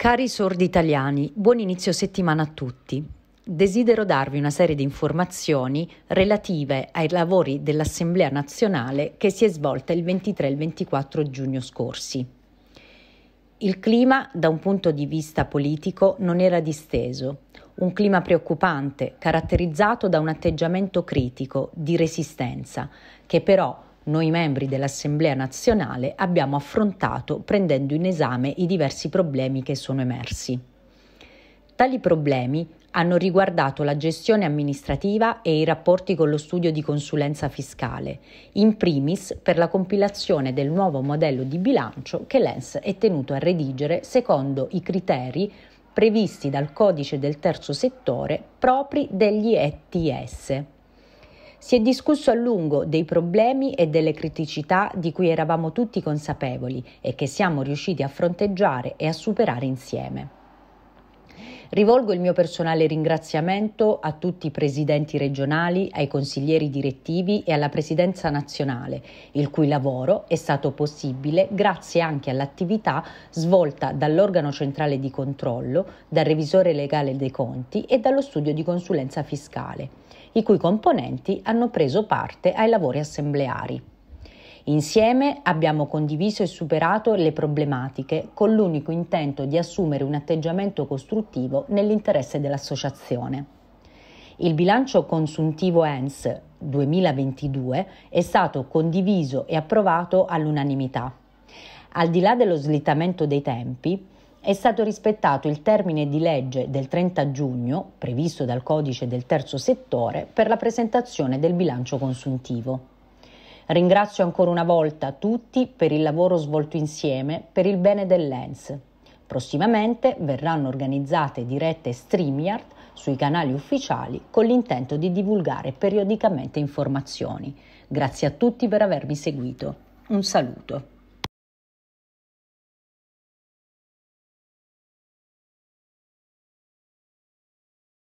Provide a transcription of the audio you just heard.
Cari sordi italiani, buon inizio settimana a tutti. Desidero darvi una serie di informazioni relative ai lavori dell'Assemblea nazionale che si è svolta il 23 e il 24 giugno scorsi. Il clima, da un punto di vista politico, non era disteso. Un clima preoccupante, caratterizzato da un atteggiamento critico, di resistenza, che però noi membri dell'Assemblea nazionale abbiamo affrontato prendendo in esame i diversi problemi che sono emersi. Tali problemi hanno riguardato la gestione amministrativa e i rapporti con lo studio di consulenza fiscale, in primis per la compilazione del nuovo modello di bilancio che l'ENS è tenuto a redigere secondo i criteri previsti dal codice del terzo settore propri degli ETS. Si è discusso a lungo dei problemi e delle criticità di cui eravamo tutti consapevoli e che siamo riusciti a fronteggiare e a superare insieme. Rivolgo il mio personale ringraziamento a tutti i presidenti regionali, ai consiglieri direttivi e alla presidenza nazionale, il cui lavoro è stato possibile grazie anche all'attività svolta dall'organo centrale di controllo, dal revisore legale dei conti e dallo studio di consulenza fiscale, i cui componenti hanno preso parte ai lavori assembleari. Insieme abbiamo condiviso e superato le problematiche con l'unico intento di assumere un atteggiamento costruttivo nell'interesse dell'associazione. Il bilancio consuntivo ENS 2022 è stato condiviso e approvato all'unanimità. Al di là dello slittamento dei tempi, è stato rispettato il termine di legge del 30 giugno, previsto dal codice del terzo settore, per la presentazione del bilancio consuntivo. Ringrazio ancora una volta tutti per il lavoro svolto insieme per il bene dell'ENS. Prossimamente verranno organizzate dirette StreamYard sui canali ufficiali con l'intento di divulgare periodicamente informazioni. Grazie a tutti per avermi seguito. Un saluto.